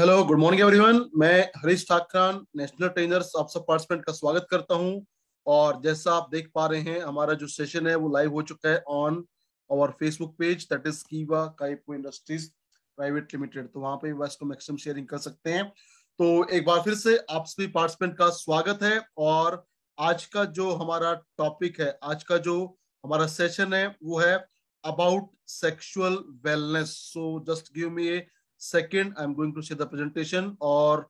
hello good morning everyone मैं Harish Thakran national trainers आप सब पार्टिसिपेंट का स्वागत करता हूं और जैसा आप देख पा रहे हैं हमारा जो सेशन है वो लाइव हो चुका है on our Facebook page that is कीवा काइपो इंडस्ट्रीज प्राइवेट लिमिटेड तो वहां पे वेस्टो मैक्सिमम शेयरिंग कर सकते हैं तो एक बार फिर से आप सभी पार्टिसिपेंट का स्वागत है और आज का जो हमारा टॉपिक है आज का जो हमारा सेशन है वो है about sexual wellness so just give me a second I am going to share the presentation और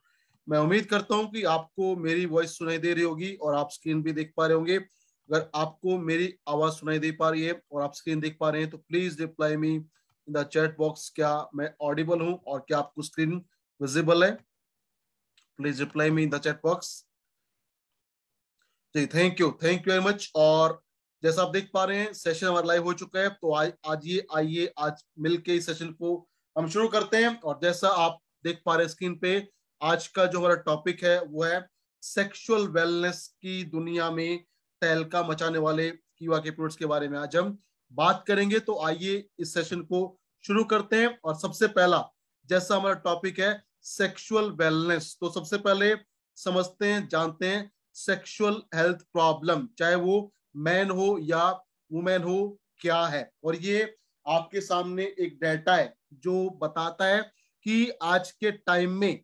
मैं उम्मीद करता हूं कि आपको मेरी वॉइस सुनाई दे रही होगी और आप स्क्रीन भी देख पा रहे होंगे अगर आपको मेरी आवाज सुनाई दे पा रही है और आप स्क्रीन देख पा रहे हैं तो please reply me in the chat box क्या मैं ऑडिबल हूं और क्या आपको स्क्रीन विजिबल है please reply me in the chat box ji thank you thank you very much और जैसा आप देख पा रहे हैं सेशन हमारा लाइव हो चुका है तो आज आज ये आइए आज मिलके इस सेशन को हम शुरू करते हैं और जैसा आप देख पा रहे स्क्रीन पे आज का जो हमारा टॉपिक है वो है सेक्सुअल वेलनेस की दुनिया में तहलका मचाने वाले कीवा के प्रोडक्ट्स के बारे में आज हम बात करेंगे तो आइए इस सेशन को शुरू करते हैं और सबसे पहला जैसा हमारा टॉपिक है सेक्सुअल वेलनेस तो सबसे पहले समझते हैं जानते हैं सेक्सुअल हेल्थ प्रॉब्लम चाहे वो मैन हो या वुमेन हो क्या है और ये आपके सामने एक डेटा है जो बताता है कि आज के टाइम में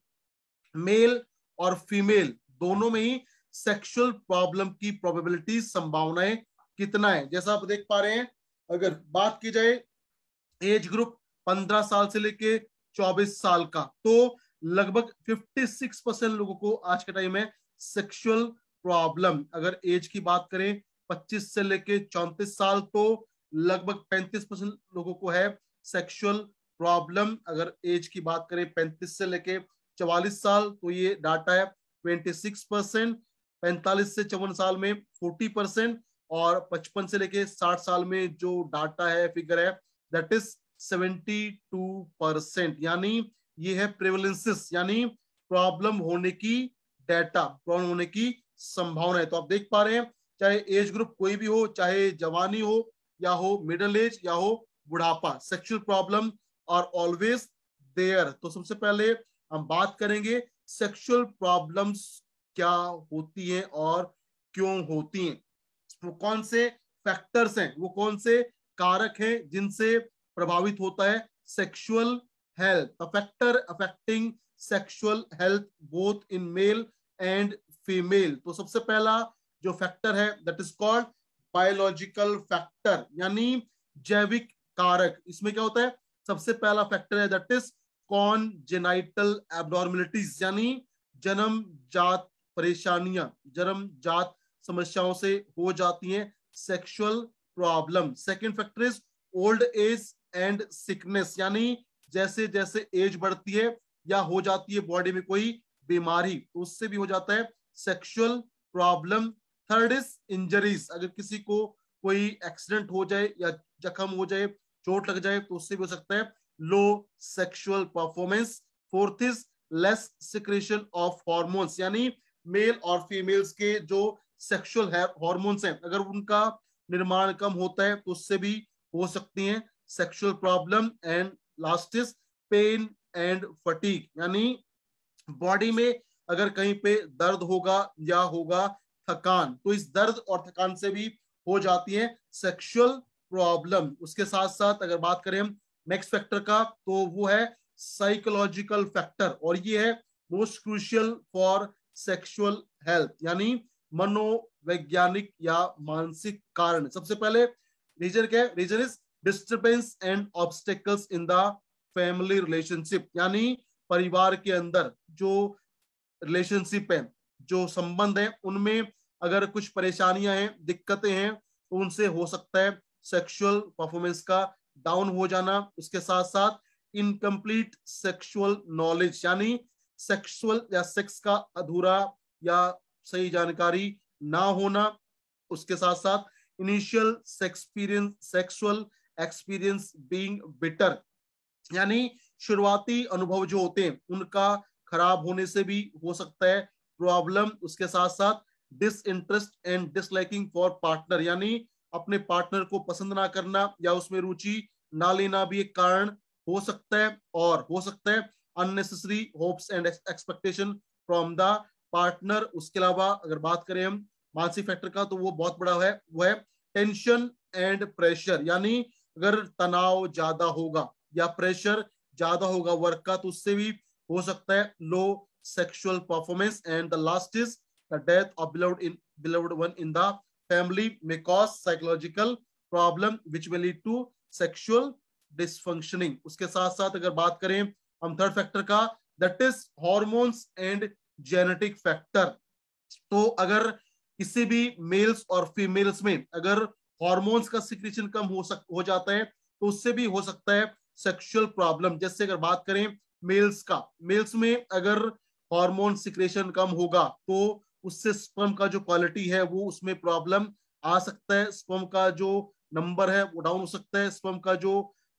मेल और फीमेल दोनों में ही सेक्सुअल प्रॉब्लम की प्रोबेबिलिटी संभावनाएं कितना है जैसा आप देख पा रहे हैं अगर बात की जाए एज ग्रुप 15 साल से लेके 24 साल का तो लगभग 56 परसेंट लोगों को आज के टाइम में सेक्सुअल प्रॉब्लम अगर एज की बात करें 25 से लेके 34 साल तो लगभग 35 परसेंट लोगों को है सेक्सुअल प्रॉब्लम अगर एज की बात करें 35 से लेके 44 साल तो ये डाटा है 26 परसेंट पैंतालीस से चौवन साल में 40 परसेंट और 55 से लेके 60 साल में जो डाटा है फिगर है दैट इज 72 परसेंट यानी ये है प्रेवलेंसेस यानी प्रॉब्लम होने की डाटा प्रॉब्लम होने की संभावना है तो आप देख पा रहे हैं चाहे एज ग्रुप कोई भी हो चाहे जवानी हो या हो मिडल एज या हो बुढ़ापा सेक्सुअल प्रॉब्लम और ऑलवेज देयर तो सबसे पहले हम बात करेंगे सेक्सुअल प्रॉब्लम्स क्या होती हैं और क्यों होती हैं वो कौन से फैक्टर्स हैं वो कौन से कारक हैं जिनसे प्रभावित होता है sexual health factor affecting sexual health both in male and female तो सबसे पहला जो फैक्टर है that is called biological factor यानी जैविक कारक इसमें क्या होता है सबसे पहला फैक्टर है दट इज जेनाइटल एबनॉर्मिलिटीज यानी जन्म जात परेशानियां जन्म जात समस्याओं से हो जाती हैं sexual problem second factor is old age and sickness यानी जैसे जैसे एज बढ़ती है या हो जाती है बॉडी में कोई बीमारी तो उससे भी हो जाता है sexual problem third is injuries अगर किसी को कोई एक्सीडेंट हो जाए या जख्म हो जाए चोट लग जाए तो उससे भी हो सकता है low sexual performance fourth is less secretion of hormones यानी मेल और फीमेल्स के जो सेक्सुअल हॉर्मोन्स हैं अगर उनका निर्माण कम होता है तो उससे भी हो सकती है sexual problem and last is pain and fatigue यानी बॉडी में अगर कहीं पे दर्द होगा या होगा थकान तो इस दर्द और थकान से भी हो जाती है सेक्सुअल प्रॉब्लम उसके साथ साथ अगर बात करें नेक्स्ट फैक्टर का तो वो है साइकोलॉजिकल फैक्टर और ये है most crucial for sexual health यानी मनोवैज्ञानिक या मानसिक कारण सबसे पहले रीजन क्या है reason is disturbance and obstacles in the family relationship यानी परिवार के अंदर जो रिलेशनशिप है जो संबंध है उनमें अगर कुछ परेशानियां हैं दिक्कतें हैं तो उनसे हो सकता है सेक्सुअल परफॉर्मेंस का डाउन हो जाना उसके साथ साथ इनकम्प्लीट सेक्सुअल नॉलेज यानी सेक्सुअल या सेक्स का अधूरा या सही जानकारी ना होना उसके साथ साथ initial sex experience sexual experience being bitter यानी शुरुआती अनुभव जो होते हैं उनका खराब होने से भी हो सकता है प्रॉब्लम उसके साथ साथ डिस एंड डिसलाइकिंग फॉर पार्टनर यानी अपने पार्टनर को पसंद ना करना या उसमें रुचि ना लेना भी एक कारण हो सकता है और हो सकता है unnecessary hopes and expectation from the partner उसके अलावा अगर बात करें हम मानसिक फैक्टर का तो वो बहुत बड़ा है वो है टेंशन एंड प्रेशर यानी अगर तनाव ज्यादा होगा या प्रेशर ज्यादा होगा वर्क का तो उससे भी हो सकता है low sexual performance and the last is the death of beloved in beloved one in the family may cause psychological problem which may lead to sexual dysfunctioning उसके साथ साथ अगर बात करें हम थर्ड फैक्टर का that is hormones and genetic factor तो अगर किसी भी मेल्स और फीमेल्स में अगर हॉर्मोन्स का सिक्रेशन कम हो सक हो जाता है तो उससे भी हो सकता है सेक्सुअल प्रॉब्लम जैसे अगर बात करें मेल्स का मेल्स में अगर हार्मोन सिक्रेशन कम होगा तो उससे स्पर्म का जो क्वालिटी है वो उसमें प्रॉब्लम आ सकता है स्पर्म का जो नंबर है वो डाउन हो सकता है स्पर्म का जो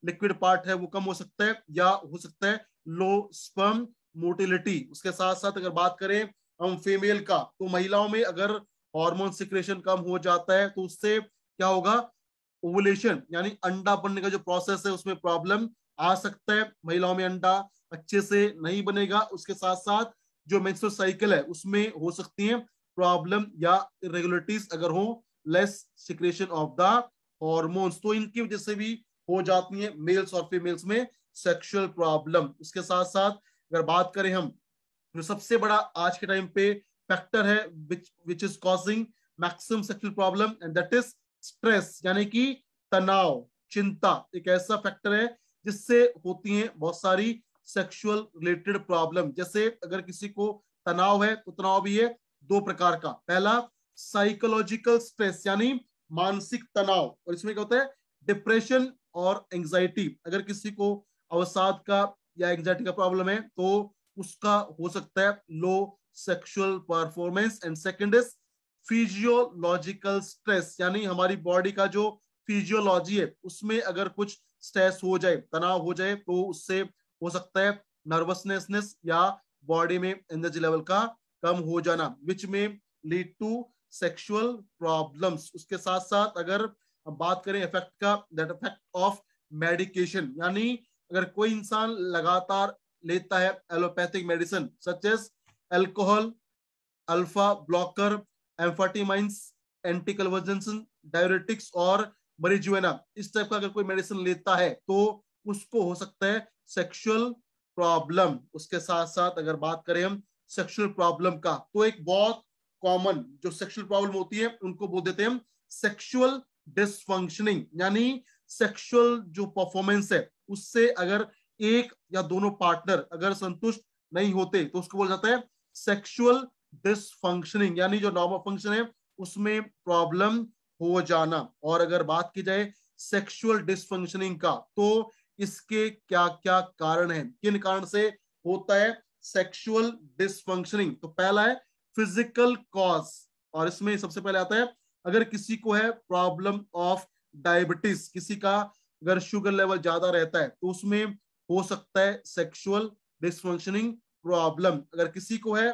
लिक्विड पार्ट है वो कम हो सकता है या हो सकता है लो स्पर्म मोटिलिटी उसके साथ साथ अगर बात करें हम फीमेल का तो महिलाओं में अगर हार्मोन सिक्रेशन कम हो जाता है तो उससे क्या होगा ओवुलेशन यानी अंडा बनने का जो प्रोसेस है उसमें प्रॉब्लम आ सकता है महिलाओं में अंडा अच्छे से नहीं बनेगा उसके साथ साथ जो मेंस्ट्रुअल साइकिल है उसमें हो सकती है प्रॉब्लम या इरेगुलरिटीज अगर हो less secretion of the hormones तो इनकी वजह से भी हो जाती है मेल्स और फीमेल्स में सेक्सुअल प्रॉब्लम उसके साथ साथ अगर बात करें हम जो सबसे बड़ा आज के टाइम पे फैक्टर है which which is causing maximum sexual problem and that is stress यानी कि तनाव चिंता एक ऐसा फैक्टर है जिससे होती है बहुत सारी सेक्सुअल रिलेटेड प्रॉब्लम जैसे अगर किसी को तनाव है तो तनाव भी है दो प्रकार का पहला साइकोलॉजिकल स्ट्रेस यानी मानसिक तनाव और इसमें क्या होता है डिप्रेशन और एंजाइटी अगर किसी को अवसाद का या एंजाइटी का प्रॉब्लम है तो उसका हो सकता है low sexual performance and second is physiological stress यानी हमारी बॉडी का जो फिजियोलॉजी है उसमें अगर कुछ स्ट्रेस हो जाए तनाव हो जाए तो उससे हो सकता है नर्वसनेसनेस या बॉडी में एनर्जी लेवल का कम हो जाना विच में लीड टू सेक्सुअल प्रॉब्लम्स उसके साथ साथ अगर हम बात करें इफेक्ट का दैट इफेक्ट ऑफ मेडिकेशन यानी अगर कोई इंसान लगातार लेता है allopathic medicine such as alcohol alpha blocker amphetamines anticonvulsants diuretics और मरीजुएना इस टाइप का अगर कोई मेडिसिन लेता है तो उसको हो सकता है सेक्सुअल प्रॉब्लम उसके साथ साथ अगर बात करें हम सेक्सुअल प्रॉब्लम का तो एक बहुत कॉमन जो सेक्सुअल प्रॉब्लम होती है उनको बोल देते हैं सेक्सुअल डिसफंक्शनिंग यानी सेक्सुअल जो परफॉर्मेंस है उससे अगर एक या दोनों पार्टनर अगर संतुष्ट नहीं होते तो उसको बोला जाता है सेक्सुअल डिसफंक्शनिंग यानी जो नॉर्मल फंक्शन है उसमें प्रॉब्लम हो जाना और अगर बात की जाए सेक्सुअल डिसफंक्शनिंग का तो इसके क्या क्या कारण हैं किन कारण से होता है सेक्सुअल डिसफंक्शनिंग तो पहला है फिजिकल कॉज और इसमें सबसे पहले आता है अगर किसी को है प्रॉब्लम ऑफ डायबिटीज किसी का अगर शुगर लेवल ज्यादा रहता है तो उसमें हो सकता है सेक्सुअल डिसफंक्शनिंग प्रॉब्लम अगर किसी को है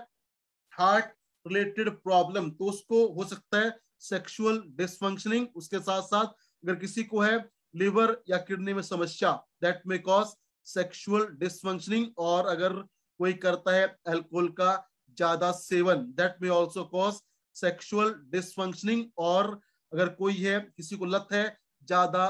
हार्ट रिलेटेड प्रॉब्लम तो उसको हो सकता है सेक्सुअल डिसफंक्शनिंग उसके साथ साथ अगर किसी को है लिवर या किडनी में समस्या that may cause sexual dysfunctioning और अगर कोई करता है अल्कोहल का ज्यादा सेवन that may also cause sexual dysfunctioning और अगर कोई है किसी को लत है ज्यादा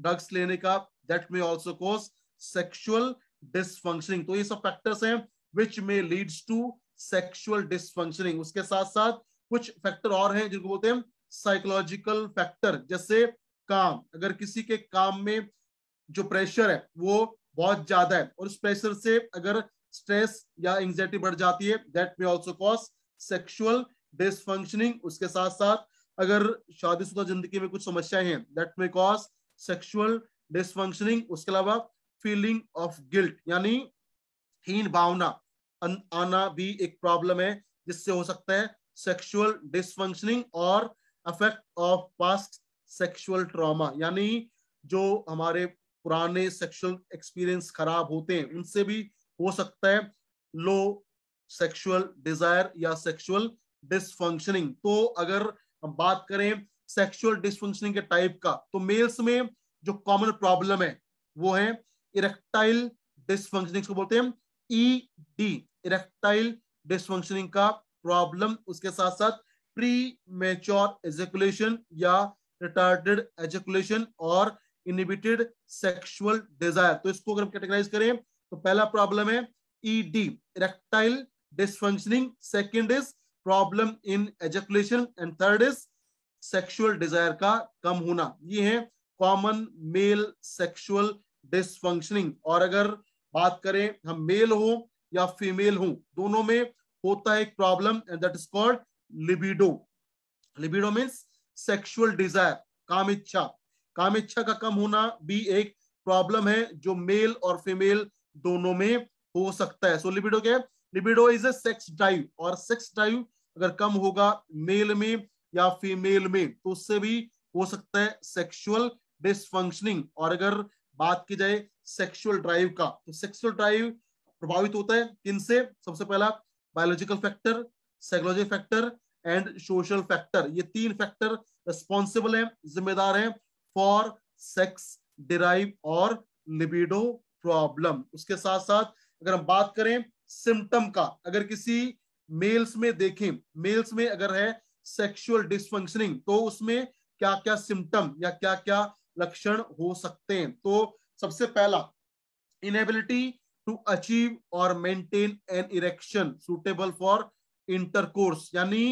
ड्रग्स लेने का that may also cause sexual dysfunctioning तो ये सब फैक्टर्स हैं which may leads to sexual dysfunctioning उसके साथ साथ कुछ फैक्टर और हैं जिनको बोलते हैं साइकोलॉजिकल फैक्टर जैसे काम अगर किसी के काम में जो प्रेशर है वो बहुत ज्यादा है और उस प्रेशर से अगर स्ट्रेस या एंगजाइटी बढ़ जाती है that may also cause sexual dysfunctioning उसके साथ साथ अगर शादीशुदा जिंदगी में कुछ समस्याएं हैं that may cause sexual dysfunctioning उसके अलावा फीलिंग ऑफ गिल्ट यानी हीन भावना आना भी एक प्रॉब्लम है जिससे हो सकता है सेक्सुअल डिसफंक्शनिंग और affect of past sexual trauma यानी जो हमारे पुराने सेक्सुअल एक्सपीरियंस खराब होते हैं उनसे भी हो सकता है लो सेक्सुअल डिजायर या सेक्सुअल डिसफंक्शनिंग तो अगर हम बात करें सेक्सुअल डिसफंक्शनिंग के टाइप का तो मेल्स में जो कॉमन प्रॉब्लम है वो है इरेक्टाइल डिसफंक्शनिंग को बोलते हैं ई डी इरेक्टाइल डिसफंक्शनिंग का प्रॉब्लम उसके साथ साथ प्री मेच्योर एजेकुलेशन या रिटार्डेड एजुकुलेशन और इनिबिटेड सेक्सुअल डिजायर तो इसको अगर हम कैटेगराइज करें तो पहला प्रॉब्लम है ED erectile dysfunctioning second is problem in ejaculation and third is sexual desire का कम होना ये है कॉमन मेल सेक्सुअल डिसफंक्शनिंग और अगर बात करें हम मेल हो या फीमेल हो दोनों में होता है एक problem and that is called libido libido means sexual desire काम इच्छा काम इच्छा का कम होना भी एक प्रॉब्लम है जो मेल और फीमेल दोनों में हो सकता है सो लिबिडो क्या है libido is a sex drive और सेक्स ड्राइव अगर कम होगा मेल में या फीमेल में तो उससे भी हो सकता है सेक्सुअल डिसफंक्शनिंग और अगर बात की जाए सेक्सुअल ड्राइव का तो सेक्सुअल ड्राइव प्रभावित होता है किनसे सबसे पहला biological factor psychology factor and social factor ये तीन फैक्टर रिस्पॉन्सिबल है जिम्मेदार है फॉर सेक्स डिराइव और लिबिडो प्रॉब्लम उसके साथ साथ अगर हम बात करें सिम्टम का अगर किसी मेल्स में देखें मेल्स में अगर है सेक्सुअल डिसफंक्शनिंग तो उसमें क्या क्या सिम्टम या क्या क्या लक्षण हो सकते हैं तो सबसे पहला इनेबिलिटी टू अचीव और maintain an erection suitable for intercourse यानी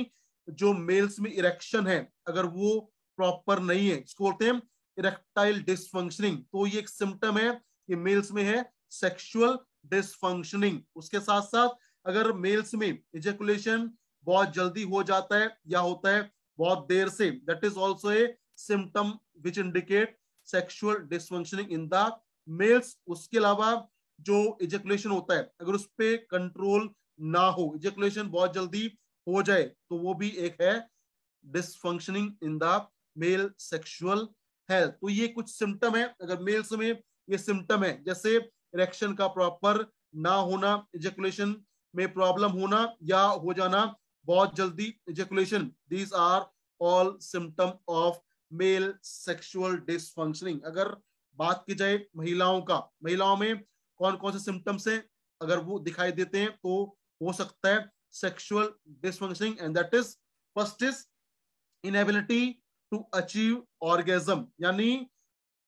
जो मेल्स में इरेक्शन है अगर वो प्रॉपर नहीं है इसको बोलते हैं इरेक्टाइल डिसफंक्शनिंग तो ये एक सिम्टम है कि मेल्स में है सेक्सुअल डिसफंक्शनिंग उसके साथ साथ अगर मेल्स में इजेकुलेशन बहुत जल्दी हो जाता है या होता है बहुत देर से that is also a symptom which indicate sexual dysfunctioning in the males उसके अलावा जो इजेकुलेशन होता है अगर उस पर कंट्रोल ना हो इजेकुलेशन बहुत जल्दी हो जाए तो वो भी एक है dysfunctioning in the male sexual health तो ये कुछ सिम्टम है अगर मेल्स में ये सिम्टम है जैसे इरेक्शन का प्रॉपर ना होना इजेकुलेशन में प्रॉब्लम होना या हो जाना बहुत जल्दी ejaculation these are all symptom of male sexual dysfunctioning अगर बात की जाए महिलाओं का महिलाओं में कौन कौन से सिम्टम्स हैं अगर वो दिखाई देते हैं तो हो सकता है sexual dysfunctioning and that is first is inability to achieve orgasm यानी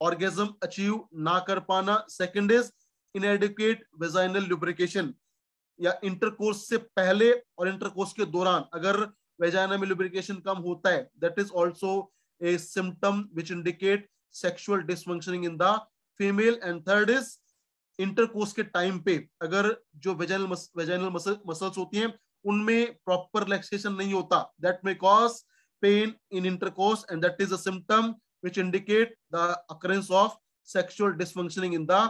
orgasm achieve ना कर पाना second is inadequate vaginal lubrication या intercourse से पहले और intercourse के दौरान अगर vagina में lubrication कम होता है that is also a symptom which indicate sexual dysfunctioning in the female and third is intercourse के टाइम पे अगर जो वेजाइनल वेजाइनल मसल्स होती हैं उनमें प्रॉपर रिलैक्सेशन नहीं होता that may cause pain in intercourse and that is a symptom which indicate the occurrence of sexual dysfunctioning in the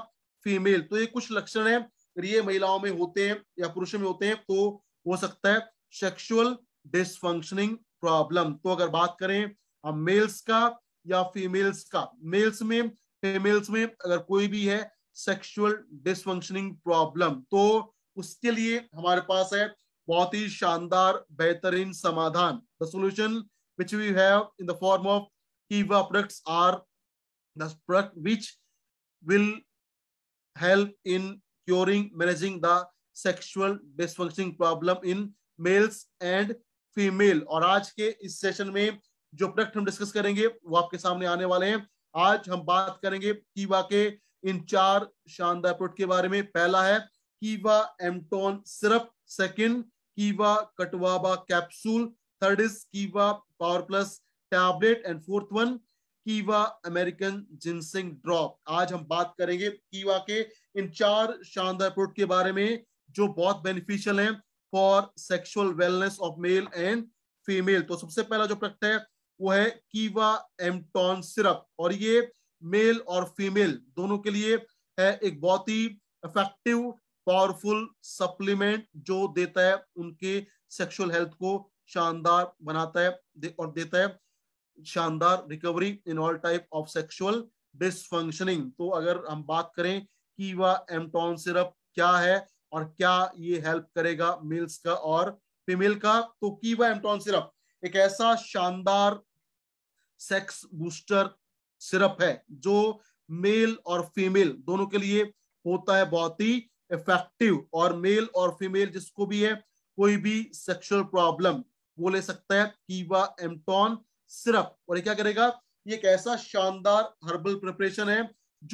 female तो ये कुछ लक्षण है अगर ये महिलाओं में होते हैं या पुरुषों में होते हैं तो हो सकता है सेक्सुअल डिसफंक्शनिंग प्रॉब्लम तो अगर बात करें हम मेल्स का या फीमेल्स का मेल्स में फीमेल्स में अगर कोई भी है सेक्सुअल डिसफंक्शनिंग प्रॉब्लम तो उसके लिए हमारे पास है बहुत ही शानदार बेहतरीन समाधान the solution which we have in the form of Keeva products are the which will help in curing managing the sexual dysfunctioning problem in males and female और आज के इस सेशन में जो प्रोडक्ट हम डिस्कस करेंगे वो आपके सामने आने वाले हैं आज हम बात करेंगे कीवा के इन चार शानदार प्रोडक्ट के बारे में पहला है कीवा एमटोन syrup second Keeva catuaba capsule third is Keeva power plus tablet and fourth one Keeva American ginseng drop आज हम बात करेंगे कीवा के इन चार शानदार प्रोडक्ट के बारे में जो बहुत बेनिफिशियल हैं for sexual wellness of male and female तो सबसे पहला जो प्रोडक्ट है वो है कीवा एमटॉन सिरप और ये मेल और फीमेल दोनों के लिए है एक बहुत ही इफेक्टिव पावरफुल सप्लीमेंट जो देता है उनके सेक्सुअल हेल्थ को शानदार बनाता है दे, और देता है शानदार recovery in all type of sexual dysfunctioning तो अगर हम बात करें कि वह एमटॉन सिरप क्या है और क्या ये हेल्प करेगा मेल्स का और फीमेल का तो कीवा एमटॉन सिरप एक ऐसा शानदार सेक्स बूस्टर सिरप है जो मेल और फीमेल दोनों के लिए होता है बहुत ही इफेक्टिव और मेल और फीमेल जिसको भी है कोई भी सेक्सुअल प्रॉब्लम वो ले सकता है कीवा एमटॉन सिरप और ये क्या करेगा ये एक ऐसा शानदार हर्बल प्रिपरेशन है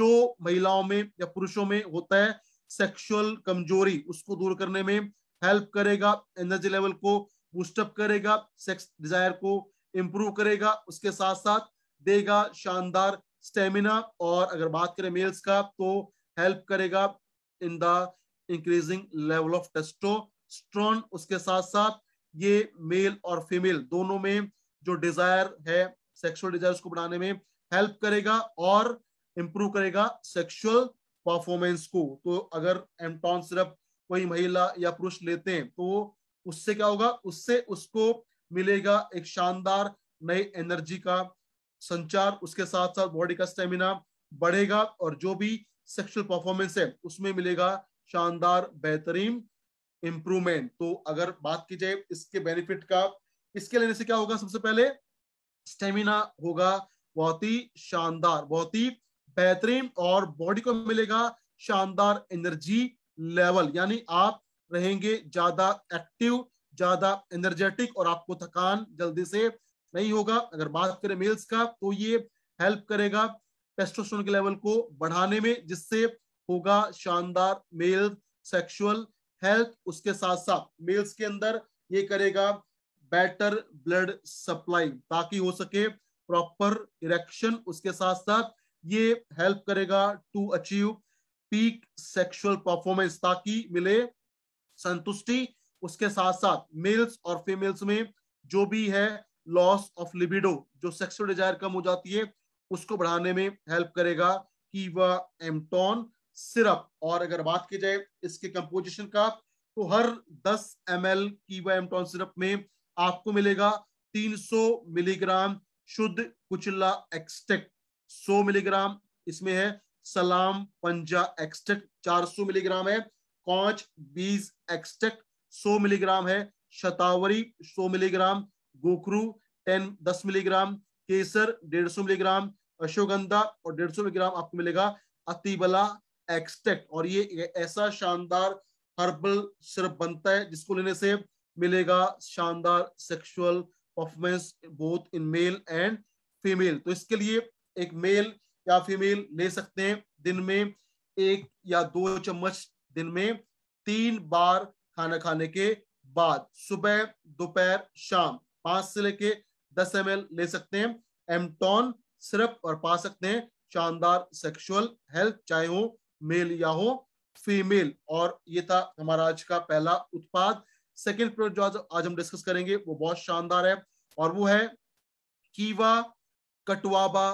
जो महिलाओं में या पुरुषों में होता है सेक्सुअल कमजोरी उसको दूर करने में हेल्प करेगा एनर्जी लेवल को बूस्टअप करेगा सेक्स डिजायर को इम्प्रूव करेगा उसके साथ साथ देगा शानदार स्टेमिना और अगर बात करें मेल्स का तो हेल्प करेगा in the increasing level of testosterone उसके साथ साथ ये मेल और फीमेल दोनों में जो डिजायर है सेक्सुअल डिजायर को बढ़ाने में हेल्प करेगा और इम्प्रूव करेगा सेक्सुअल परफॉर्मेंस को तो अगर एमटॉन सिर्फ कोई महिला या पुरुष लेते हैं तो उससे क्या होगा उससे उसको मिलेगा एक शानदार नई एनर्जी का संचार उसके साथ साथ बॉडी का स्टेमिना बढ़ेगा और जो भी सेक्सुअल परफॉर्मेंस है उसमें मिलेगा शानदार बेहतरीन इंप्रूवमेंट तो अगर बात की जाए इसके बेनिफिट का इसके लेने से क्या होगा सबसे पहले स्टेमिना होगा बहुत ही शानदार बहुत ही बेहतरीन और बॉडी को मिलेगा शानदार एनर्जी लेवल यानी आप रहेंगे ज्यादा एक्टिव ज्यादा एनर्जेटिक और आपको थकान जल्दी से नहीं होगा अगर बात करें मेल्स का तो ये हेल्प करेगा टेस्टोस्टेरोन के लेवल को बढ़ाने में जिससे होगा शानदार मेल सेक्सुअल हेल्थ उसके साथ साथ मेल्स के अंदर ये करेगा बेटर ब्लड सप्लाई ताकि हो सके प्रॉपर इरेक्शन उसके साथ साथ ये हेल्प करेगा to achieve peak sexual performance ताकि मिले संतुष्टि उसके साथ साथ मेल्स और फीमेल्स में जो भी है लॉस ऑफ लिबिडो जो सेक्सुअल डिजायर कम हो जाती है उसको बढ़ाने में हेल्प करेगा कीवा एमटोन सिरप और अगर बात की जाए इसके कंपोजिशन का तो हर 10 एम एल कीवा एमटोन सिरप में आपको मिलेगा 300 मिलीग्राम शुद्ध कुचला एक्सटेक्ट 100 मिलीग्राम इसमें है सलाम पंजा एक्सटेक्ट 400 मिलीग्राम है कॉच बीज एक्सटेक्ट 100 मिलीग्राम है शतावरी 100 मिलीग्राम गोखरू 10 10 मिलीग्राम केसर 150 मिलीग्राम अश्वगंधा और डेढ़ सौ ग्राम आपको मिलेगा अतिबला एक्सटेक्ट और ये ऐसा शानदार हर्बल सिर्फ बनता है जिसको लेने से मिलेगा शानदार sexual performance both in male and female तो इसके लिए एक मेल या फीमेल ले सकते हैं दिन में एक या दो चम्मच दिन में तीन बार खाना खाने के बाद सुबह दोपहर शाम पांच से लेके दस एम ले सकते हैं एमटॉन सिर्फ और पा सकते हैं शानदार सेक्सुअल हेल्थ चाहे हो मेल या हो फीमेल और ये था हमारा आज का पहला उत्पाद सेकेंड प्रोडक्ट जो आज, आज हम डिस्कस करेंगे वो बहुत शानदार है और वो है कीवा कटवाबा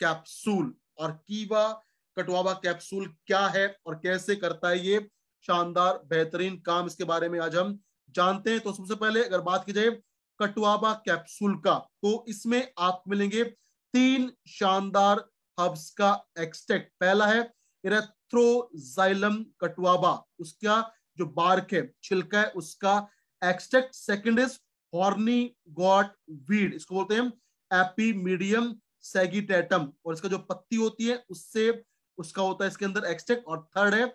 कैप्सूल और कीवा कटवाबा कैप्सूल क्या है और कैसे करता है ये शानदार बेहतरीन काम इसके बारे में आज हम जानते हैं तो सबसे पहले अगर बात की जाए कटवाबा कैप्सूल का तो इसमें आप मिलेंगे तीन शानदार हब्स का एक्सटेक्ट पहला है इरेथ्रोजाइलम कटुआबा उसका जो बार्क है छिलका है उसका extract second is horny goat weed इसको बोलते हैं एपी मीडियम सेगिटेटम और इसका जो पत्ती होती है उससे उसका होता है इसके अंदर एक्सटेक्ट और थर्ड है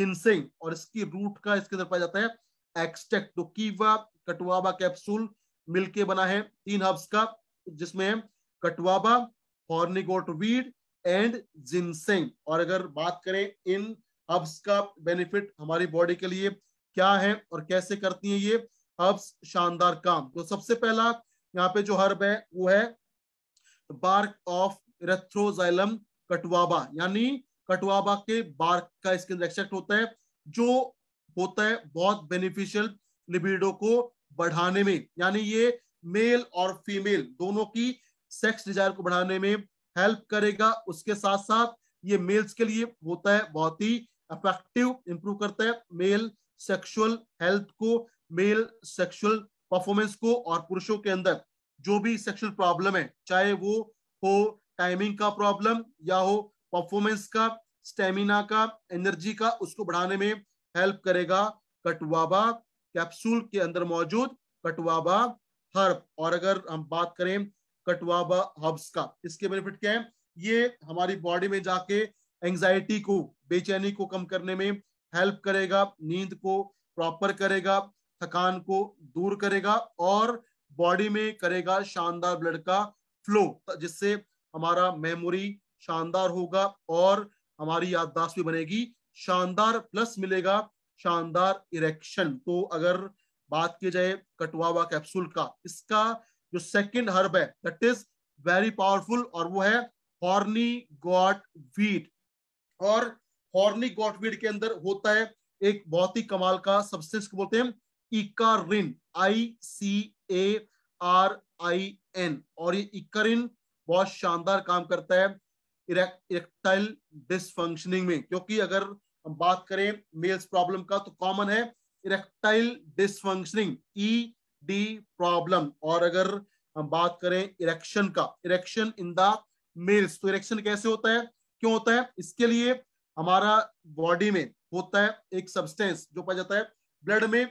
जिनसिंग और इसकी रूट का इसके अंदर पाया जाता है एक्सटेक्ट तो कीवा कटुआबा कैप्सूल मिलके बना है तीन हब्स का जिसमें catuaba horny goat weed and ginseng और अगर बात करें इन हब्स का बेनिफिट हमारी बॉडी के लिए क्या है और कैसे करती है ये हब्स शानदार काम तो सबसे पहला यहाँ पे जो हर्ब है वो है बार्क ऑफ रेथ्रोजाइलम कटवाबा यानी कटवाबा के बार्क का इसके अंदर एक्सेक्ट होता है जो होता है बहुत बेनिफिशियल लिबिडो को बढ़ाने में यानी ये मेल और फीमेल दोनों की सेक्स डिजायर को बढ़ाने में हेल्प करेगा उसके साथ साथ ये मेल्स के लिए होता है बहुत ही अफेक्टिव इंप्रूव करता है मेल सेक्सुअल हेल्थ को मेल सेक्सुअल परफॉर्मेंस को और पुरुषों के अंदर जो भी सेक्सुअल प्रॉब्लम है चाहे वो हो टाइमिंग का प्रॉब्लम या हो परफॉर्मेंस का स्टेमिना का एनर्जी का उसको बढ़ाने में हेल्प करेगा कटवाबा कैप्सूल के अंदर मौजूद कटवाबा हर्ब और अगर हम बात करें कटवाबा हब्स का इसके बेनिफिट क्या है ये हमारी बॉडी में जाके एंजाइटी को बेचैनी को कम करने में हेल्प करेगा नींद को प्रॉपर करेगा थकान को दूर करेगा और बॉडी में करेगा शानदार ब्लड का फ्लो जिससे हमारा मेमोरी शानदार होगा और हमारी याददाश्त भी बनेगी शानदार प्लस मिलेगा शानदार इरेक्शन तो अगर बात की जाए कटवावा कैप्सूल का इसका जो सेकंड हर्ब है दट इज वेरी पावरफुल और वो है हॉर्नी गॉट वीट और हॉर्नी गॉट वीट के अंदर होता है एक बहुत ही कमाल का सबसे बोलते हैं इकारिन आई सी ए आर आई एन और ये इकारिन बहुत शानदार काम करता है इरेक्टाइल डिसफंक्शनिंग में क्योंकि अगर हम बात करें मेल्स प्रॉब्लम का तो कॉमन है erectile dysfunctioning E D problem और अगर हम बात करें इरेक्शन का इरेक्शन इन द मेल्स तो इरेक्शन कैसे होता है क्यों होता है इसके लिए हमारा बॉडी में होता है एक सब्सटेंस जो पाया जाता है ब्लड में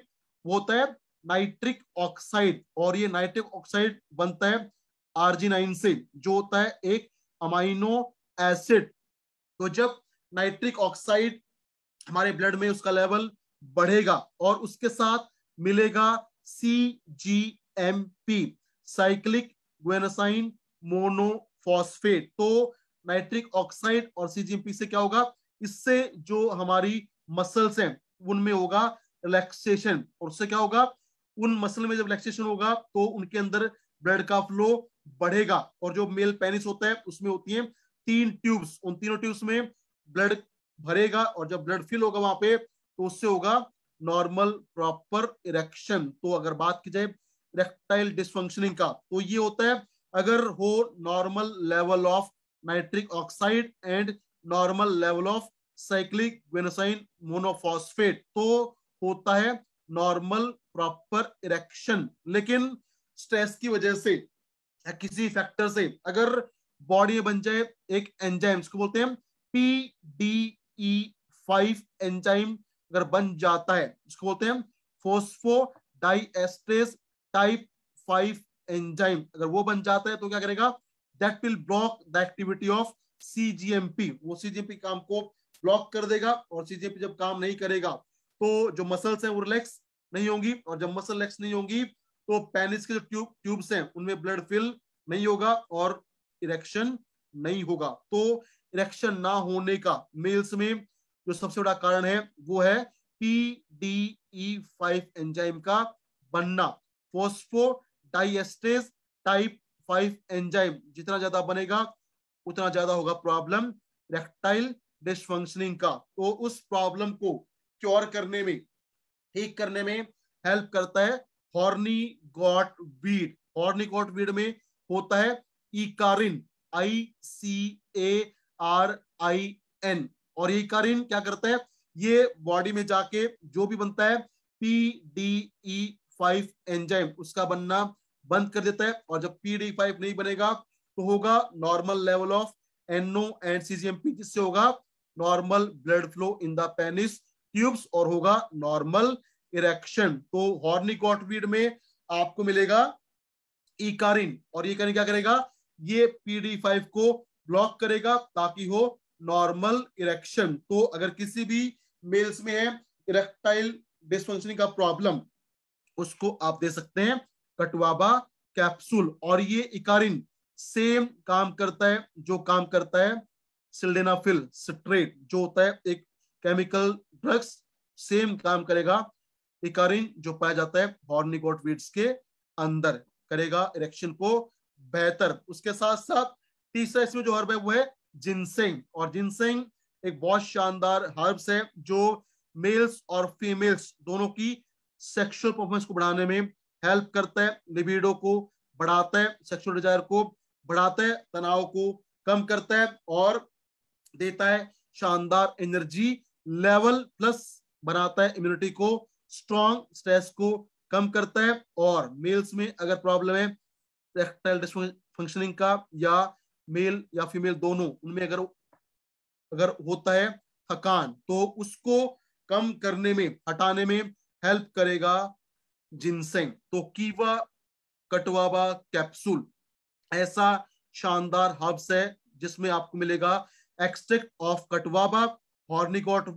वो होता है नाइट्रिक ऑक्साइड और ये नाइट्रिक ऑक्साइड बनता है आर्जिनाइन से जो होता है एक अमाइनो एसिड तो जब नाइट्रिक ऑक्साइड हमारे ब्लड में उसका लेवल बढ़ेगा और उसके साथ मिलेगा C G M P cyclic guanosine monophosphate तो नाइट्रिक ऑक्साइड और सीजीएमपी से क्या होगा इससे जो हमारी मसल्स हैं उनमें होगा रिलैक्सेशन और उससे क्या होगा उन मसल में जब रिलैक्सेशन होगा तो उनके अंदर ब्लड का फ्लो बढ़ेगा और जो मेल पेनिस होता है उसमें होती है तीन ट्यूब्स उन तीनों ट्यूब्स में ब्लड भरेगा और जब ब्लड फिल होगा वहां पे तो उससे होगा नॉर्मल प्रॉपर इरेक्शन तो अगर बात की जाए इरेक्टाइल डिसफंक्शनिंग का तो ये होता है अगर हो normal level of nitric oxide and normal level of cyclic guanosine monophosphate तो होता है नॉर्मल प्रॉपर इरेक्शन लेकिन स्ट्रेस की वजह से या किसी फैक्टर से अगर बॉडी में बन जाए एक एंजाइम इसको बोलते हैं P D E five enzyme अगर बन जाता है इसको बोलते हैं phosphodiesterase type five enzyme अगर वो बन जाता है तो क्या करेगा that will block the activity of CGMP वो सीजीएमपी काम को ब्लॉक कर देगा और सीजीएमपी जब काम नहीं करेगा तो जो मसल्स हैं वो रिलैक्स नहीं होंगी और जब मसल रिलैक्स नहीं होंगी तो पेनिस के जो ट्यूब ट्यूब्स हैं उनमें ब्लड फिल नहीं होगा और इरेक्शन नहीं होगा तो इरेक्शन ना होने का मेल्स में जो सबसे बड़ा कारण है वो है P D E five enzyme का बनना phosphodiesterase type five enzyme जितना ज्यादा बनेगा उतना ज्यादा होगा प्रॉब्लम रेक्टाइल डिसफंक्शनिंग का तो उस प्रॉब्लम को क्योर करने में ठीक करने में हेल्प करता है horny goat weed horny goat weed में होता है इकारिन आई सी ए आर आई एन और ये कारिन क्या करता है ये बॉडी में जाके जो भी बनता है P D E five enzyme उसका बनना बंद कर देता है और जब पी डी फाइव नहीं बनेगा तो होगा normal level of NO and CGMP जिससे होगा normal blood flow in the penis tubes और होगा नॉर्मल इरेक्शन तो हॉर्निकॉटवीड में आपको मिलेगा इकारिन और ये करें क्या करेगा ये पी डी फाइव को ब्लॉक करेगा ताकि हो नॉर्मल इरेक्शन तो अगर किसी भी मेल्स में है इरेक्टाइल डिस्फंक्शनिंग का प्रॉब्लम उसको आप दे सकते हैं कटवाबा कैप्सूल और ये इकारिन सेम काम करता है जो काम करता है सिल्डेनाफिल सिट्रेट जो होता है एक केमिकल ड्रग्स सेम काम करेगा इकारिन जो पाया जाता है हॉर्निकोट वीड्स के अंदर करेगा इरेक्शन को बेहतर उसके साथ साथ तीसरा इसमें जो हर्ब है वो है जिनसेंग और जिनसेंग एक बहुत शानदार हर्ब्स है जो मेल्स और फीमेल्स दोनों की सेक्सुअल परफॉर्मेंस को बढ़ाने में हेल्प करता है लिबिडो को बढ़ाता है सेक्सुअल डिजायर को बढ़ाता है तनाव को कम करता है और देता है शानदार एनर्जी लेवल प्लस बनाता है इम्यूनिटी को स्ट्रॉन्ग स्ट्रेस को कम करता है और मेल्स में अगर प्रॉब्लम है फंक्शनिंग का या मेल या फीमेल दोनों उनमें अगर अगर होता है थकान तो उसको कम करने में हटाने में हेल्प करेगा जिनसेंग तो कीवा कटवाबा कैप्सूल ऐसा शानदार हब्स है जिसमें आपको मिलेगा extract of catuaba horny goat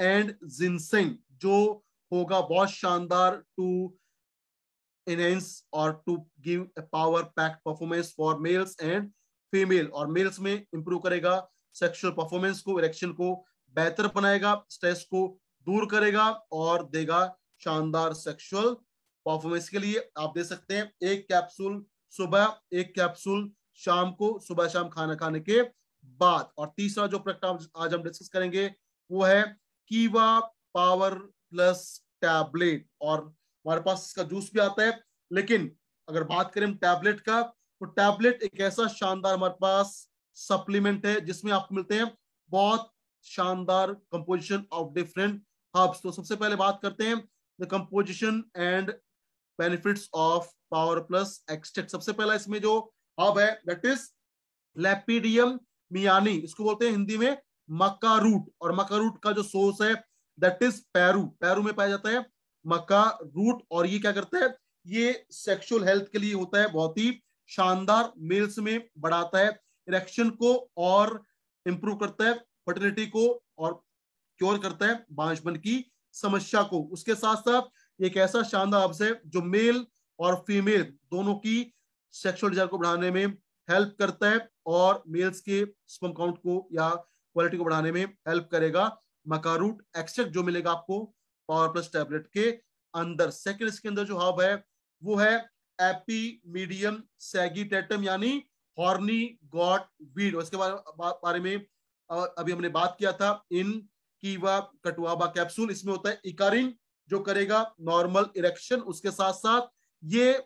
and ginseng जो होगा बहुत शानदार टू इनहेंस और to give power pack performance for males and female और मेल्स में इंप्रूव करेगा सेक्सुअल परफॉर्मेंस को इलेक्शन को बेहतर बनाएगा स्ट्रेस को दूर करेगा और देगा शानदार सेक्सुअल परफॉर्मेंस के लिए आप दे सकते हैं एक कैप्सूल सुबह एक कैप्सूल शाम को सुबह शाम खाना खाने के बाद और तीसरा जो प्रोडक्ट आज हम डिस्कस करेंगे वो है कीवा पावर प्लस टैबलेट और हमारे पास इसका जूस भी आता है लेकिन अगर बात करें टैबलेट का तो टैबलेट एक ऐसा शानदार हमारे पास सप्लीमेंट है जिसमें आपको मिलते हैं बहुत शानदार कंपोजिशन ऑफ डिफरेंट हर्ब्स तो सबसे पहले बात करते हैं the composition and benefits of power plus extract सबसे पहला इसमें जो हब है दैट इज लेपिडियम मियानी इसको बोलते हैं हिंदी में मक्का रूट और मक्का रूट का जो सोर्स है दैट इज पैरू पैरू में पाया जाता है मक्का रूट और ये क्या करता है ये सेक्सुअल हेल्थ के लिए होता है बहुत ही शानदार मेल्स में बढ़ाता है इरेक्शन को और इम्प्रूव करता है फर्टिलिटी को और क्योर करता है बांझपन की समस्या को उसके साथ साथ एक ऐसा शानदार अब्स है जो मेल और फीमेल दोनों की सेक्सुअल डिजायर को बढ़ाने में हेल्प करता है और मेल्स के स्पम काउंट को या क्वालिटी को बढ़ाने में हेल्प करेगा मकारूट एक्सट्रेक्ट जो मिलेगा आपको पावर प्लस टैबलेट के अंदर सेकंड इसके अंदर जो हब है वो है एपी मीडियम सैगिटेटम यानी हॉर्नी गॉट वीड उसके बारे, बारे में अभी हमने बात किया था इन कीवा कटुआबा कैप्सूल इसमें होता है इकारिन जो करेगा नॉर्मल इरेक्शन उसके साथ साथ ये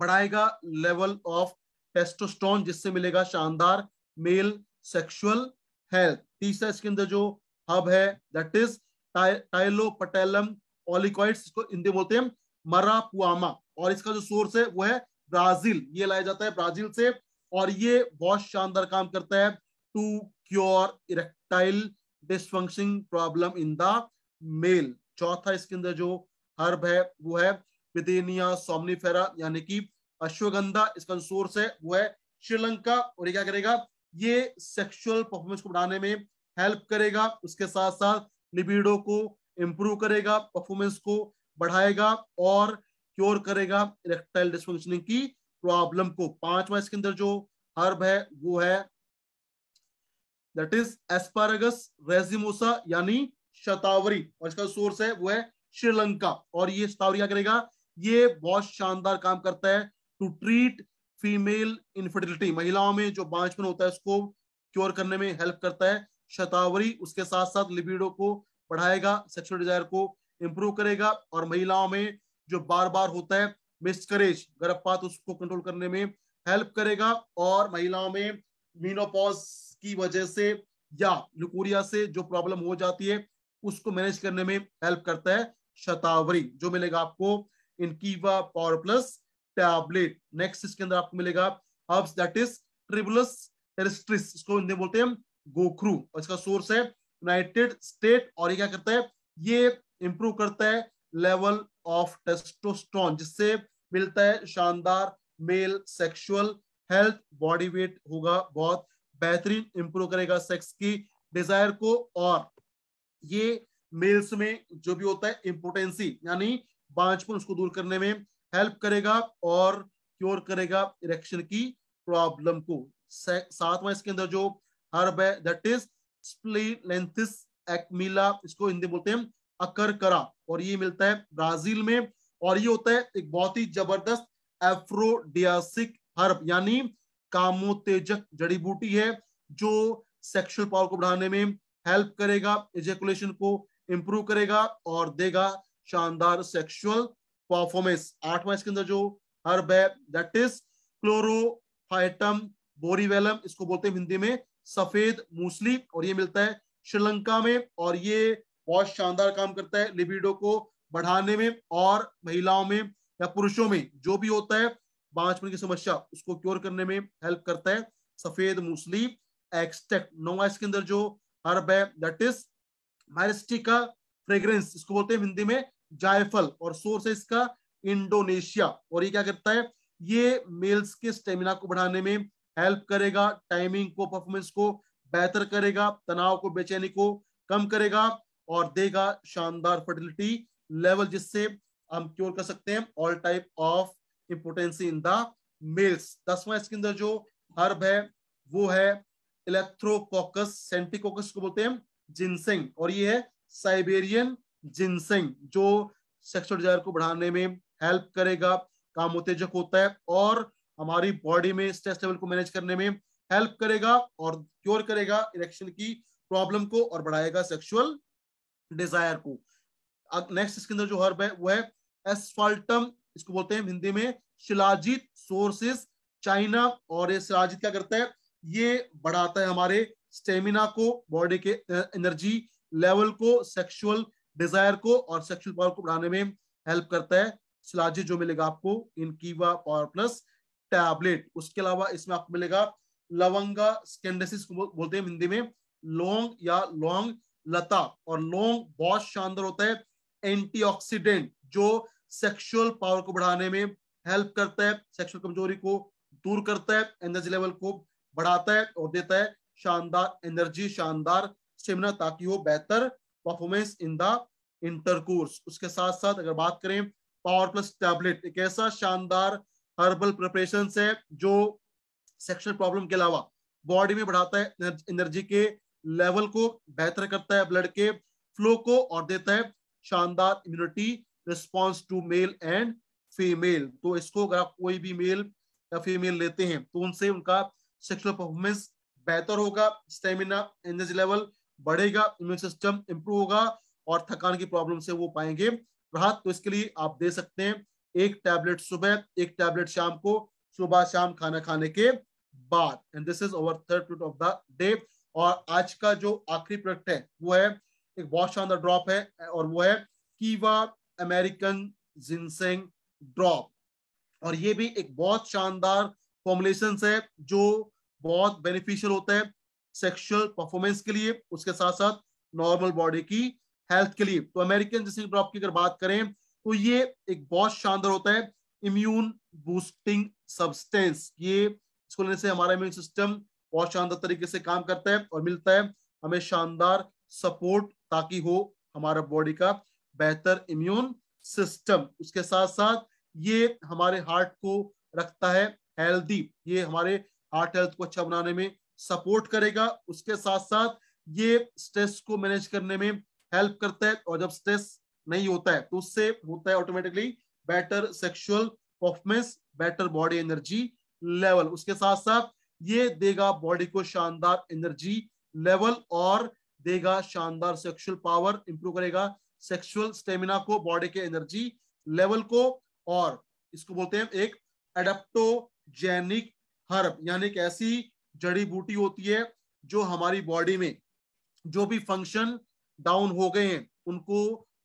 बढ़ाएगा लेवल ऑफ टेस्टोस्टोन जिससे मिलेगा शानदार मेल सेक्सुअल हेल्थ तीसरा इसके अंदर जो हब है दैट इज टाइलो पटेलम ऑलिकॉइड्स इसको हिंदी बोलते हैं मरापुआमा और इसका जो सोर्स है वो है ब्राजील ये लाया जाता है ब्राजील से और ये बहुत शानदार काम करता है to cure erectile dysfunctioning problem in the male चौथा इसके अंदर जो हर्ब है वो है विदेनिया सोमनीफेरा यानी कि अश्वगंधा इसका जो सोर्स है वो है श्रीलंका और ये क्या करेगा ये सेक्सुअल परफॉर्मेंस को बढ़ाने में हेल्प करेगा उसके साथ साथ लिबिडो को इम्प्रूव करेगा परफॉर्मेंस को बढ़ाएगा और क्योर करेगा इरेक्टाइल डिस्फंक्शनिंग की प्रॉब्लम को पांचवा इसके अंदर जो हर्ब है वो है दैट इज एस्पारेगस रेजिमोसा यानी शतावरी और इसका सोर्स है वो है श्रीलंका और ये शतावरी क्या करेगा ये बहुत शानदार काम करता है टू ट्रीट फीमेल इनफर्टिलिटी महिलाओं में जो बांझपन होता है उसको क्योर करने में हेल्प करता है शतावरी उसके साथ साथ लिबिडो को बढ़ाएगा सेक्सुअल डिजायर को इंप्रूव करेगा और महिलाओं में जो बार बार होता है मिसकरेज गर्भपात उसको कंट्रोल करने में हेल्प करेगा और महिलाओं में मीनोपॉज की वजह से या ल्यूकोरिया से जो प्रॉब्लम हो जाती है उसको मैनेज करने में हेल्प करता है शतावरी जो मिलेगा आपको इनकीवा पावर प्लस टैबलेट नेक्स्ट इसके अंदर आपको मिलेगा herbs that is tribulus terrestris इसको हिंदी बोलते हैं गोखरू और इसका सोर्स है यूनाइटेड स्टेट और ये क्या करता है ये इंप्रूव करता है लेवल ऑफ टेस्टोस्ट्रॉन जिससे मिलता है शानदार male sexual health body weight होगा बहुत बेहतरीन इंप्रूव करेगा सेक्स की डिजायर को और ये मेल्स में जो भी होता है इंपोर्टेंसी यानी बांझपन उसको दूर करने में हेल्प करेगा और क्योर करेगा इरेक्शन की प्रॉब्लम को सातवां इसके अंदर जो हर्ब है दैट इज स्प्लेंथिस एक्मिला इसको हिंदी बोलते हैं अकर करा और ये मिलता है ब्राजील में और ये होता है एक बहुत ही जबरदस्त एफ्रोडियासिक हर्ब यानी कामोतेजक जड़ी बूटी है जो सेक्सुअल पावर को बढ़ाने में हेल्प करेगा एजेकुलेशन को इंप्रूव करेगा और देगा शानदार सेक्सुअल परफॉर्मेंस आठवां इसके अंदर जो हर्ब है दैट इज क्लोरोफाइटम बोरीवेलम इसको बोलते हैं हिंदी में सफेद मूसली और ये मिलता है श्रीलंका में और ये बहुत शानदार काम करता है लिबिडो को बढ़ाने में और महिलाओं में या पुरुषों में जो भी होता है बांझपन की समस्या उसको क्योर करने में हेल्प करता है सफेद मूसली एक्सटेक्ट नोवा के अंदर जो हर्ब है दैट इज का फ्रेग्रेंस इसको बोलते हैं हिंदी में जायफल और सोर्स है इसका इंडोनेशिया और ये क्या करता है ये मेल्स के स्टेमिना को बढ़ाने में हेल्प करेगा टाइमिंग को परफॉर्मेंस को बेहतर करेगा तनाव को बेचैनी को कम करेगा और देगा शानदार फर्टिलिटी लेवल जिससे हम क्योर कर सकते हैं all type of impotency in the males दसवां इसके अंदर जो हर्ब है वो है इलेक्ट्रोकोकस सेंटिकोकस को बोलते हैं जिनसिंग और ये है साइबेरियन जिनसिंग जो सेक्सुअल डिजायर को बढ़ाने में हेल्प करेगा काम उत्तेजक होता है और हमारी बॉडी में स्ट्रेस लेवल को मैनेज करने में हेल्प करेगा और क्योर करेगा इलेक्शन की प्रॉब्लम को और बढ़ाएगा सेक्सुअल डिजायर को अब नेक्स्ट इसके अंदर जो हर्ब है वो है एसफाल्टम इसको बोलते हैं हिंदी में शिलाजित सोर्सेस चाइना और ये शिलाजित क्या करता है ये बढ़ाता है हमारे स्टेमिना को बॉडी के एनर्जी लेवल को सेक्सुअल डिजायर को और सेक्सुअल पावर को बढ़ाने में हेल्प करता है शिलाजित जो मिलेगा आपको इनकीवा पावर प्लस टैबलेट उसके अलावा इसमें आपको मिलेगा लवंगा स्केंडेसिस बोलते हैं हिंदी में लोंग या लोंग लता और लौंग बहुत शानदार होता है एंटीऑक्सीडेंट जो सेक्सुअल पावर को बढ़ाने में हेल्प करता है सेक्सुअल कमजोरी को दूर करता है एनर्जी लेवल को बढ़ाता है और देता है शानदार एनर्जी शानदार स्टेमिना ताकि वो बेहतर परफॉर्मेंस इन द इंटरकोर्स उसके साथ साथ अगर बात करें पावर प्लस टैबलेट एक ऐसा शानदार हर्बल प्रिपरेशन है जो सेक्सुअल प्रॉब्लम के अलावा बॉडी में बढ़ाता है एनर्जी के लेवल को बेहतर करता है ब्लड के फ्लो को और देता है शानदार immunity response to male and female तो इसको अगर आप कोई भी मेल या फीमेल लेते हैं तो उनसे उनका सेक्सुअल परफॉर्मेंस बेहतर होगा स्टेमिना एनर्जी लेवल बढ़ेगा इम्यून सिस्टम इंप्रूव होगा और थकान की प्रॉब्लम से वो पाएंगे राहत तो इसके लिए आप दे सकते हैं एक टैबलेट सुबह एक टैबलेट शाम को सुबह शाम खाना खाने के बाद and this is our third of the day और आज का जो आखिरी प्रोडक्ट है वो है एक बहुत शानदार ड्रॉप है और वो है कीवा अमेरिकन जिनसेंग ड्रॉप और ये भी एक बहुत शानदार फॉर्मुलेशन है जो बहुत बेनिफिशियल होता है सेक्सुअल परफॉर्मेंस के लिए उसके साथ साथ नॉर्मल बॉडी की हेल्थ के लिए तो अमेरिकन जिसकी ड्रॉप की अगर बात करें तो ये एक बहुत शानदार होता है इम्यून बूस्टिंग सब्सटेंस ये इसको लेने से हमारा इम्यून सिस्टम बहुत शानदार तरीके से काम करता है और मिलता है हमें शानदार सपोर्ट ताकि हो हमारा बॉडी का बेहतर इम्यून सिस्टम उसके साथ साथ ये हमारे हार्ट को रखता है हेल्दी ये हमारे हार्ट हेल्थ को अच्छा बनाने में सपोर्ट करेगा उसके साथ साथ ये स्ट्रेस को मैनेज करने में हेल्प करता है और जब स्ट्रेस नहीं होता है तो उससे होता है automatically better sexual performance better body energy level उसके साथ साथ ये देगा बॉडी को शानदार एनर्जी लेवल और देगा शानदार सेक्सुअल पावर इंप्रूव करेगा सेक्सुअल स्टेमिना को बॉडी के एनर्जी लेवल को और इसको बोलते हैं एक एडेप्टोजेनिक हर्ब यानी एक ऐसी जड़ी बूटी होती है जो हमारी बॉडी में जो भी फंक्शन डाउन हो गए हैं उनको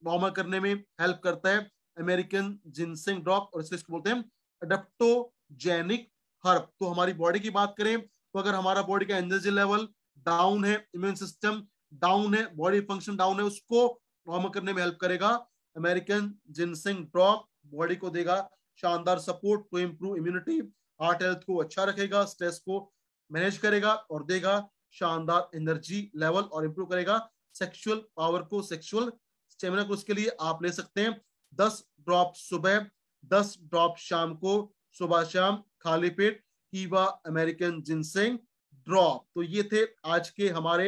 नॉर्मल करने में हेल्प करता है अमेरिकन जिनसिंग ड्रॉप और इसलिए इसको बोलते हैं एडप्टोजेनिक हर्ब तो हमारी बॉडी की बात करें तो अगर हमारा बॉडी का एनर्जी लेवल डाउन है इम्यून सिस्टम डाउन है बॉडी फंक्शन डाउन है उसको नॉर्मल करने में हेल्प करेगा अमेरिकन जिनसिंग ड्रॉप बॉडी को देगा शानदार support to improve immunity heart health को अच्छा रखेगा स्ट्रेस को मैनेज करेगा और देगा शानदार एनर्जी लेवल और इम्प्रूव करेगा सेक्सुअल पावर को सेक्सुअल स्टेमिना को उसके लिए आप ले सकते हैं दस ड्रॉप सुबह दस ड्रॉप शाम को सुबह शाम खाली पेट कीवा अमेरिकन जिनसेंग ड्रॉप तो ये थे आज के हमारे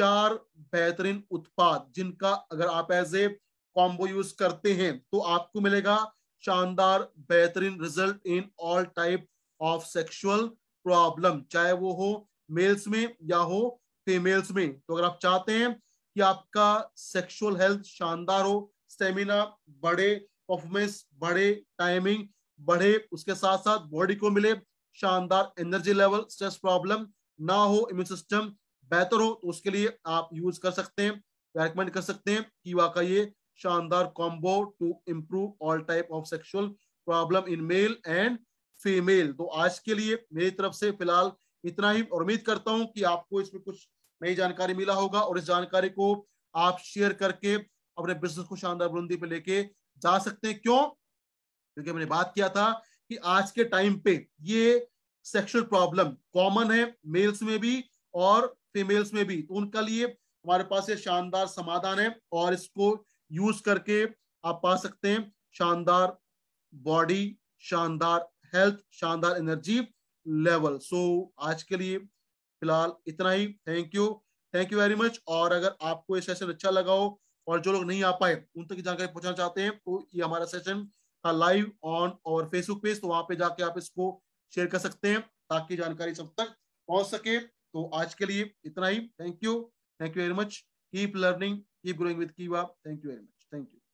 चार बेहतरीन उत्पाद जिनका अगर आप एज ए कॉम्बो यूज करते हैं तो आपको मिलेगा शानदार बेहतरीन result in all type of sexual problem चाहे वो हो मेल्स में या हो फीमेल्स में तो अगर आप चाहते हैं कि आपका सेक्सुअल हेल्थ शानदार हो स्टेमिना बढ़े परफॉर्मेंस बढ़े टाइमिंग बढ़े उसके साथ साथ बॉडी को मिले शानदार एनर्जी लेवल स्ट्रेस प्रॉब्लम ना हो इम्यून सिस्टम बेहतर हो तो उसके लिए आप यूज कर सकते हैं रेकमेंड कर सकते हैं कीवा का ये शानदार combo to improve all type of sexual problem in male and female तो आज के लिए मेरी तरफ से फिलहाल इतना ही और उम्मीद करता हूं कि आपको इसमें कुछ नई जानकारी मिला होगा और इस जानकारी को आप शेयर करके अपने बिजनेस को शानदार बुलंदी पे लेके जा सकते हैं क्यों क्योंकि मैंने बात किया था कि आज के टाइम पे ये सेक्सुअल प्रॉब्लम कॉमन है मेल्स में भी और फीमेल्स में भी तो उनका लिए हमारे पास ये शानदार समाधान है और इसको यूज करके आप पा सकते हैं शानदार बॉडी शानदार हेल्थ शानदार एनर्जी लेवल सो आज के लिए फिलहाल इतना ही thank you thank you very much और अगर आपको ये सेशन अच्छा लगा हो और जो लोग नहीं आ पाए उन तक जानकारी पहुंचाना चाहते हैं तो ये हमारा सेशन लाइव ऑन और फेसबुक पेज तो वहां पे जाके आप इसको शेयर कर सकते हैं ताकि जानकारी सब तक पहुंच सके तो आज के लिए इतना ही thank you thank you very much keep learning keep growing with Keeva thank you very much thank you